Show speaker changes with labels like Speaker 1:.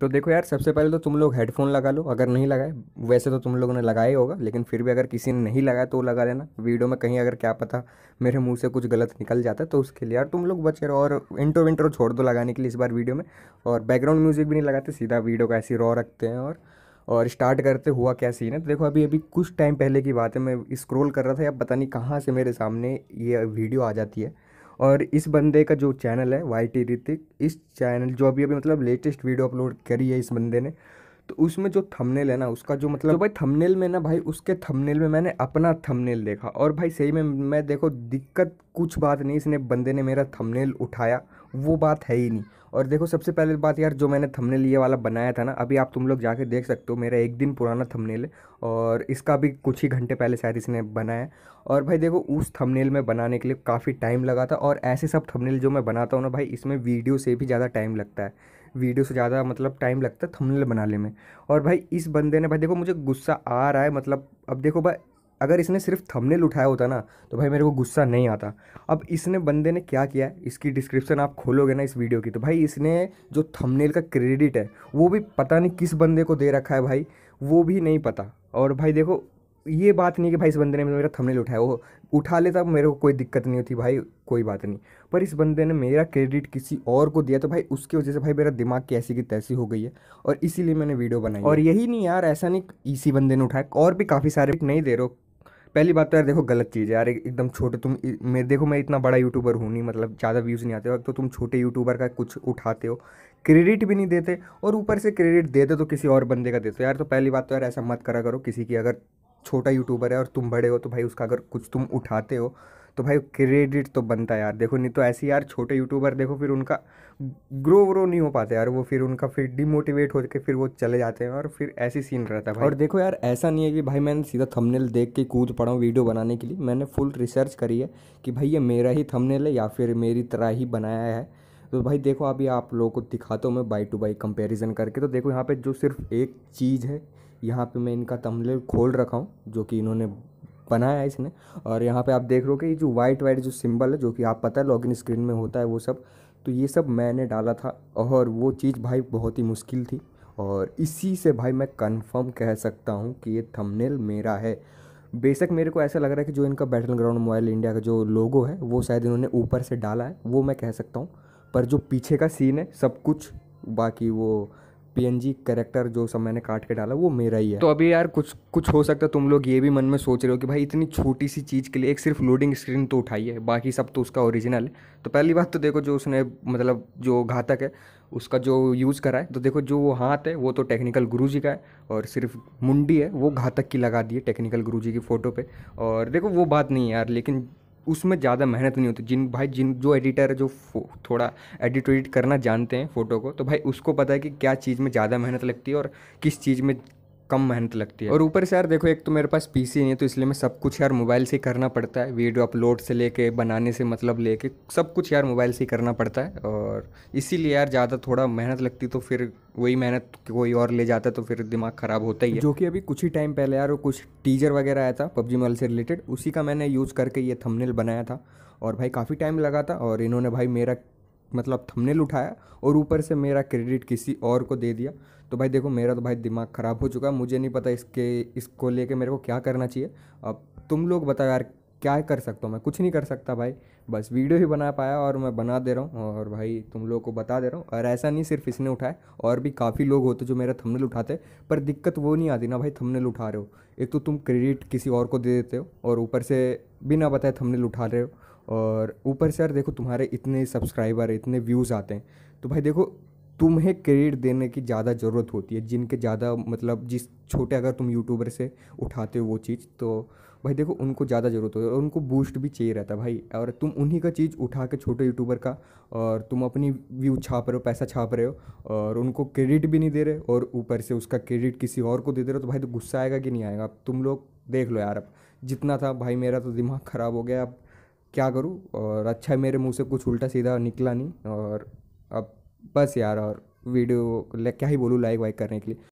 Speaker 1: तो देखो यार सबसे पहले तो तुम लोग हेडफोन लगा लो अगर नहीं लगाए वैसे तो तुम लोगों ने लगाया होगा लेकिन फिर भी अगर किसी ने नहीं लगाया तो लगा लेना वीडियो में कहीं अगर क्या पता मेरे मुंह से कुछ गलत निकल जाता है तो उसके लिए यार तुम लोग बचे रहो और इंट्रो विंट्रो छोड़ दो लगाने के लिए इस बार वीडियो में और बैकग्राउंड म्यूज़िक भी नहीं लगाते सीधा वीडियो का ऐसी रॉ रखते हैं और और स्टार्ट करते हुआ क्या सीन है तो देखो अभी अभी कुछ टाइम पहले की बात है मैं स्क्रोल कर रहा था या पता नहीं कहाँ से मेरे सामने ये वीडियो आ जाती है और इस बंदे का जो चैनल है वाई टी ऋतिक इस चैनल जो अभी अभी मतलब लेटेस्ट वीडियो अपलोड करी है इस बंदे ने तो उसमें जो थंबनेल है ना उसका जो मतलब तो भाई थंबनेल में ना भाई उसके थंबनेल में मैंने अपना थंबनेल देखा और भाई सही में मैं देखो दिक्कत कुछ बात नहीं इसने बंदे ने मेरा थंबनेल उठाया वो बात है ही नहीं और देखो सबसे पहले बात यार जो मैंने थंबनेल ये वाला बनाया था ना अभी आप तुम लोग जाके देख सकते हो मेरा एक दिन पुराना थंबनेल है और इसका भी कुछ ही घंटे पहले शायद इसने बनाया और भाई देखो उस थंबनेल में बनाने के लिए काफ़ी टाइम लगा था और ऐसे सब थंबनेल जो मैं बनाता हूँ ना भाई इसमें वीडियो से भी ज़्यादा टाइम लगता है वीडियो से ज़्यादा मतलब टाइम लगता है थंबनेल बनाने में और भाई इस बंदे ने भाई देखो मुझे गुस्सा आ रहा है मतलब अब देखो भाई अगर इसने सिर्फ थंबनेल उठाया होता ना तो भाई मेरे को गुस्सा नहीं आता अब इसने बंदे ने क्या किया इसकी डिस्क्रिप्शन आप खोलोगे ना इस वीडियो की तो भाई इसने जो थंबनेल का क्रेडिट है वो भी पता नहीं किस बंदे को दे रखा है भाई वो भी नहीं पता और भाई देखो ये बात नहीं कि भाई इस बंदे ने मेरा थंबनेल उठाया वो उठा लेता मेरे को कोई दिक्कत नहीं होती भाई कोई बात नहीं पर इस बंदे ने मेरा क्रेडिट किसी और को दिया तो भाई उसकी वजह से भाई मेरा दिमाग कैसी की तैसी हो गई है और इसीलिए मैंने वीडियो बनाई और यही नहीं यार ऐसा नहीं इसी बंदे ने उठाया और भी काफ़ी सारे नहीं दे रहे पहली बात तो यार देखो गलत चीज़ है यार एकदम छोटे तुम मैं देखो मैं इतना बड़ा यूट्यूबर हूँ नहीं मतलब ज़्यादा व्यूज़ नहीं आते हो तो तुम छोटे यूट्यूबर का कुछ उठाते हो क्रेडिट भी नहीं देते और ऊपर से क्रेडिट देते तो किसी और बंदे का देते हो यार तो पहली बात तो यार ऐसा मत करा करो किसी की अगर छोटा यूट्यूबर है और तुम बड़े हो तो भाई उसका अगर कुछ तुम उठाते हो तो भाई क्रेडिट तो बनता है यार देखो नहीं तो ऐसे यार छोटे यूट्यूबर देखो फिर उनका ग्रो व्रो नहीं हो पाता यार वो फिर उनका फिर डिमोटिवेट होकर फिर वो चले जाते हैं और फिर ऐसी सीन रहता है भाई और देखो यार ऐसा नहीं है कि भाई मैंने सीधा थंबनेल देख के कूद पड़ा हूँ वीडियो बनाने के लिए मैंने फुल रिसर्च करी है कि भाई ये मेरा ही थंबनेल है या फिर मेरी तरह ही बनाया है तो भाई देखो अभी आप लोगों को दिखाता तो हूँ मैं बाई टू बाई कंपेरिजन करके तो देखो यहाँ पर जो सिर्फ एक चीज़ है यहाँ पे मैं इनका तमलेल खोल रखा हूँ जो कि इन्होंने बनाया है इसने और यहाँ पे आप देख रहे हो कि जो वाइट वाइट जो सिंबल है जो कि आप पता है लॉगिन स्क्रीन में होता है वो सब तो ये सब मैंने डाला था और वो चीज़ भाई बहुत ही मुश्किल थी और इसी से भाई मैं कन्फर्म कह सकता हूँ कि ये थमनेल मेरा है बेशक मेरे को ऐसा लग रहा है कि जो इनका बैटल ग्राउंड मोबाइल इंडिया का जो लोगो है वो शायद इन्होंने ऊपर से डाला है वो मैं कह सकता हूँ पर जो पीछे का सीन है सब कुछ बाकी वो पीएनजी कैरेक्टर जो सब मैंने काट के डाला वो मेरा ही है तो अभी यार कुछ कुछ हो सकता है तुम लोग ये भी मन में सोच रहे हो कि भाई इतनी छोटी सी चीज़ के लिए एक सिर्फ लोडिंग स्क्रीन तो उठाई है बाकी सब तो उसका ओरिजिनल है तो पहली बात तो देखो जो उसने मतलब जो घातक है उसका जो यूज़ करा है तो देखो जो वो हाथ है वो तो टेक्निकल गुरु जी का है और सिर्फ मुंडी है वो घातक की लगा दी है टेक्निकल गुरु जी की फ़ोटो पे और देखो वो बात नहीं है यार लेकिन उसमें ज़्यादा मेहनत नहीं होती जिन भाई जिन जो एडिटर जो थोड़ा एडिट वेडिट करना जानते हैं फ़ोटो को तो भाई उसको पता है कि क्या चीज़ में ज़्यादा मेहनत लगती है और किस चीज़ में कम मेहनत लगती है और ऊपर से यार देखो एक तो मेरे पास पी नहीं है तो इसलिए मैं सब कुछ यार मोबाइल से करना पड़ता है वीडियो अपलोड से लेके बनाने से मतलब लेके सब कुछ यार मोबाइल से करना पड़ता है और इसीलिए यार ज़्यादा थोड़ा मेहनत लगती तो फिर वही मेहनत कोई और ले जाता तो फिर दिमाग ख़राब होता ही है जो कि अभी कुछ ही टाइम पहले यार कुछ टीजर वगैरह आया था पबजी मोबाइल से रिलेटेड उसी का मैंने यूज़ करके ये थंबनेल बनाया था और भाई काफ़ी टाइम लगा था और इन्होंने भाई मेरा मतलब थंबनेल उठाया और ऊपर से मेरा क्रेडिट किसी और को दे दिया तो भाई देखो मेरा तो भाई दिमाग ख़राब हो चुका मुझे नहीं पता इसके इसको लेके मेरे को क्या करना चाहिए अब तुम लोग बता यार क्या कर सकता हूँ मैं कुछ नहीं कर सकता भाई बस वीडियो ही बना पाया और मैं बना दे रहा हूँ और भाई तुम लोगों को बता दे रहा हूँ और ऐसा नहीं सिर्फ इसने उठाया और भी काफ़ी लोग होते जो मेरा थंबनेल उठाते पर दिक्कत वो नहीं आती ना भाई थंबनेल उठा रहे हो एक तो तुम क्रेडिट किसी और को दे देते हो और ऊपर से बिना बताए थंबनेल उठा रहे हो और ऊपर से यार देखो तुम्हारे इतने सब्सक्राइबर इतने व्यूज़ आते हैं तो भाई देखो तुम्हें क्रेडिट देने की ज़्यादा ज़रूरत होती है जिनके ज़्यादा मतलब जिस छोटे अगर तुम यूट्यूबर से उठाते हो वो चीज़ तो भाई देखो उनको ज़्यादा ज़रूरत होती है और उनको बूस्ट भी चाहिए रहता है भाई और तुम उन्हीं का चीज़ उठा के छोटे यूट्यूबर का और तुम अपनी व्यू छाप रहे हो पैसा छाप रहे हो और उनको क्रेडिट भी नहीं दे रहे और ऊपर से उसका क्रेडिट किसी और को दे दे रहे हो तो भाई तो गुस्सा आएगा कि नहीं आएगा अब तुम लोग देख लो यार अब जितना था भाई मेरा तो दिमाग ख़राब हो गया अब क्या करूँ और अच्छा है मेरे मुँह से कुछ उल्टा सीधा निकला नहीं और अब बस यार और वीडियो क्या ही बोलूँ लाइक वाइक करने के लिए